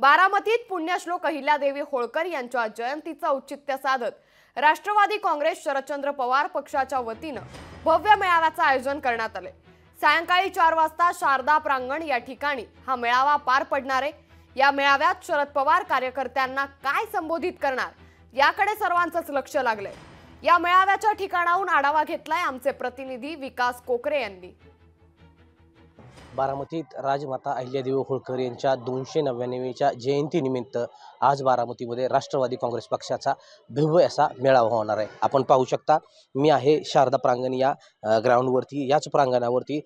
बारामतीत पुण्यश्लोक अहिल्यादेवी होळकर यांच्या जयंतीचं औचित्य साधत राष्ट्रवादी काँग्रेस शरदचंद्र पवार पक्षाच्या वतीनं भव्य मेळाव्याचं आयोजन करण्यात आले सायंकाळी चार वाजता शारदा प्रांगण या ठिकाणी हा मेळावा पार पडणार आहे या मेळाव्यात शरद पवार कार्यकर्त्यांना काय संबोधित करणार याकडे सर्वांचंच लक्ष लागलंय या मेळाव्याच्या ठिकाणाहून आढावा घेतलाय आमचे प्रतिनिधी विकास कोकरे यांनी बारामतीत राजमाता अहिल्यादेवी होळकर यांच्या दोनशे नव्याण्णवीच्या जयंतीनिमित्त आज बारामतीमध्ये राष्ट्रवादी काँग्रेस पक्षाचा भव्य असा मेळावा होणार आहे आपण पाहू शकता मी आहे शारदा प्रांगण या ग्राउंडवरती याच प्रांगणावरती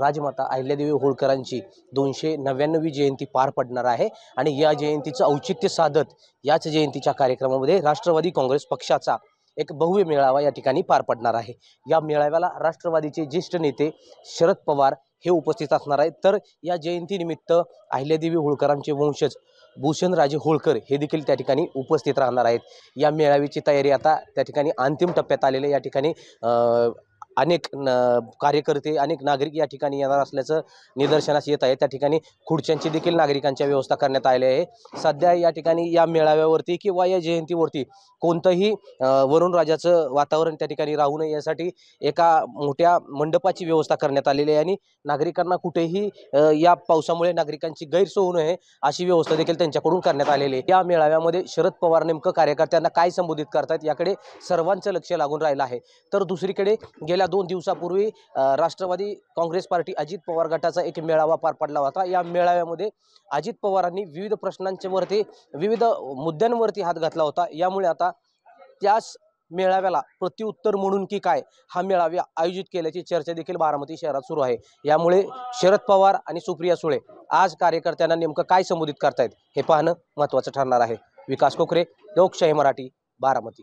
राजमाता अहिल्यादेवी होळकरांची दोनशे नव्याण्णवी जयंती पार पडणार आहे आणि या जयंतीचं औचित्य साधत याच जयंतीच्या कार्यक्रमामध्ये राष्ट्रवादी काँग्रेस पक्षाचा एक भव्य मेळावा या ठिकाणी पार पडणार आहे या मेळाव्याला राष्ट्रवादीचे ज्येष्ठ नेते शरद पवार हे उपस्थित असणार आहेत तर या जयंतीनिमित्त अहिल्यादेवी होळकरांचे वंशज भूषणराजे होळकर हे देखील त्या ठिकाणी उपस्थित राहणार आहेत या मेळाव्याची तयारी आता त्या ठिकाणी अंतिम टप्प्यात आलेले या ठिकाणी अनेक न कार्यकर्ते अनेक नागरिक या ठिकाणी येणार असल्याचं निदर्शनास येत आहे त्या ठिकाणी खुर्च्यांची देखील नागरिकांच्या व्यवस्था करण्यात आली आहे सध्या या ठिकाणी या मेळाव्यावरती किंवा या जयंतीवरती कोणतंही वरुणराजाचं वातावरण त्या ठिकाणी राहू नये यासाठी एका मोठ्या मंडपाची व्यवस्था करण्यात आलेली आहे आणि नागरिकांना कुठेही या पावसामुळे नागरिकांची गैरसोय होऊ नये अशी व्यवस्था देखील त्यांच्याकडून करण्यात आलेली आहे या मेळाव्यामध्ये शरद पवार नेमकं कार्यकर्त्यांना काय संबोधित करतायत याकडे सर्वांचं लक्ष लागून राहिलं आहे तर दुसरीकडे गेल्या दोन दिवसापूर्वी राष्ट्रवादी काँग्रेस पार्टी अजित पवार गटाचा एक मेळावा पार पडला होता या मेळाव्यामध्ये अजित पवारांनी विविध प्रश्नांच्यावरती विविध मुद्द्यांवरती हात घातला होता यामुळे आता त्याच मेळाव्याला प्रत्युत्तर म्हणून की काय हा मेळावा आयोजित केल्याची चर्चा देखील बारामती शहरात सुरू आहे यामुळे शरद पवार आणि सुप्रिया सुळे आज कार्यकर्त्यांना नेमकं काय संबोधित करतायत हे पाहणं महत्त्वाचं ठरणार आहे विकास कोकरे लोकशाही मराठी बारामती